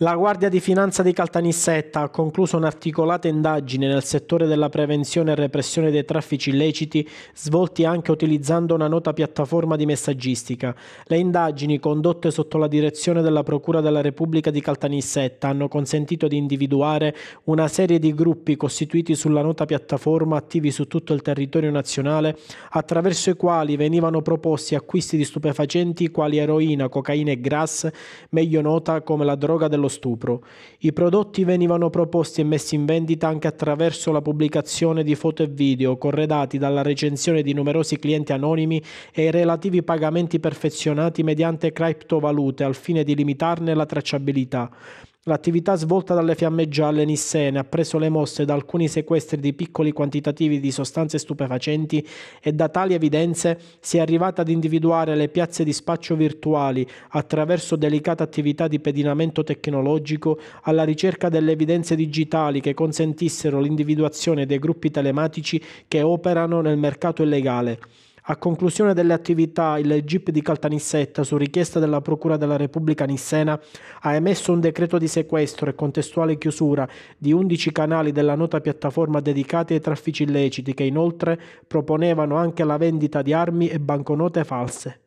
La Guardia di Finanza di Caltanissetta ha concluso un'articolata indagine nel settore della prevenzione e repressione dei traffici illeciti svolti anche utilizzando una nota piattaforma di messaggistica. Le indagini condotte sotto la direzione della Procura della Repubblica di Caltanissetta hanno consentito di individuare una serie di gruppi costituiti sulla nota piattaforma attivi su tutto il territorio nazionale attraverso i quali venivano proposti acquisti di stupefacenti quali eroina, cocaina e grass, meglio nota come la droga dello lo stupro. I prodotti venivano proposti e messi in vendita anche attraverso la pubblicazione di foto e video corredati dalla recensione di numerosi clienti anonimi e i relativi pagamenti perfezionati mediante criptovalute al fine di limitarne la tracciabilità. L'attività svolta dalle fiamme gialle nissene ha preso le mosse da alcuni sequestri di piccoli quantitativi di sostanze stupefacenti e da tali evidenze si è arrivata ad individuare le piazze di spaccio virtuali attraverso delicata attività di pedinamento tecnologico alla ricerca delle evidenze digitali che consentissero l'individuazione dei gruppi telematici che operano nel mercato illegale. A conclusione delle attività, il GIP di Caltanissetta, su richiesta della Procura della Repubblica Nissena, ha emesso un decreto di sequestro e contestuale chiusura di 11 canali della nota piattaforma dedicati ai traffici illeciti, che inoltre proponevano anche la vendita di armi e banconote false.